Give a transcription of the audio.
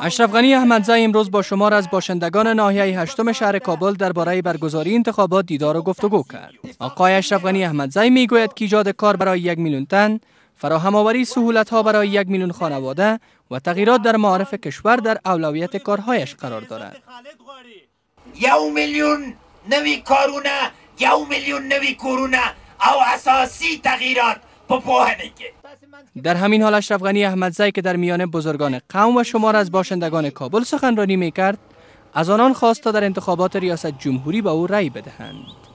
اشرف غنی احمدزی امروز با شمار از باشندگان ناحیه هشتم شهر کابل درباره برگزاری انتخابات دیدار و گفتگو کرد. آقای اشرف غنی احمدزی میگوید که ایجاد کار برای یک میلیون تن، فراهم آوری سهولت ها برای یک میلیون خانواده و تغییرات در معارف کشور در اولویت کارهایش قرار دارد. یک میلیون نوی کارونه، یک میلیون نوی کورونه او اساسی تغییرات په پوهنه در همین حال اشرف غنی احمدزی که در میان بزرگان قوم و شمار از باشندگان کابل سخنرانی میکرد از آنان خواست تا در انتخابات ریاست جمهوری به او رأی بدهند